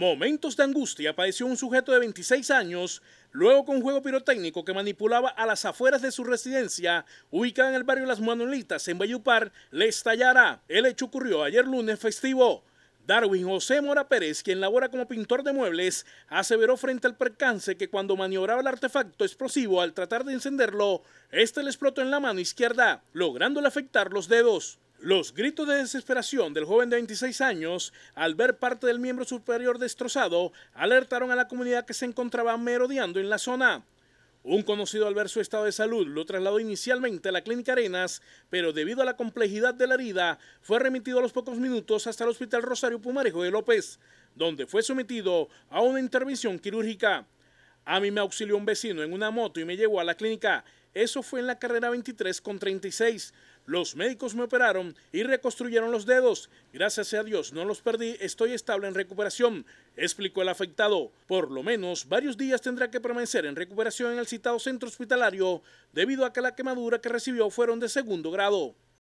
Momentos de angustia padeció un sujeto de 26 años luego con un juego pirotécnico que manipulaba a las afueras de su residencia, ubicada en el barrio Las Manolitas, en Bayupar, le estallara. El hecho ocurrió ayer lunes festivo. Darwin José Mora Pérez, quien labora como pintor de muebles, aseveró frente al percance que cuando maniobraba el artefacto explosivo al tratar de encenderlo, este le explotó en la mano izquierda, lográndole afectar los dedos. Los gritos de desesperación del joven de 26 años, al ver parte del miembro superior destrozado, alertaron a la comunidad que se encontraba merodeando en la zona. Un conocido al ver su estado de salud lo trasladó inicialmente a la clínica Arenas, pero debido a la complejidad de la herida, fue remitido a los pocos minutos hasta el Hospital Rosario Pumarejo de López, donde fue sometido a una intervención quirúrgica. A mí me auxilió un vecino en una moto y me llevó a la clínica. Eso fue en la carrera 23 con 36. Los médicos me operaron y reconstruyeron los dedos. Gracias a Dios no los perdí, estoy estable en recuperación, explicó el afectado. Por lo menos varios días tendrá que permanecer en recuperación en el citado centro hospitalario debido a que la quemadura que recibió fueron de segundo grado.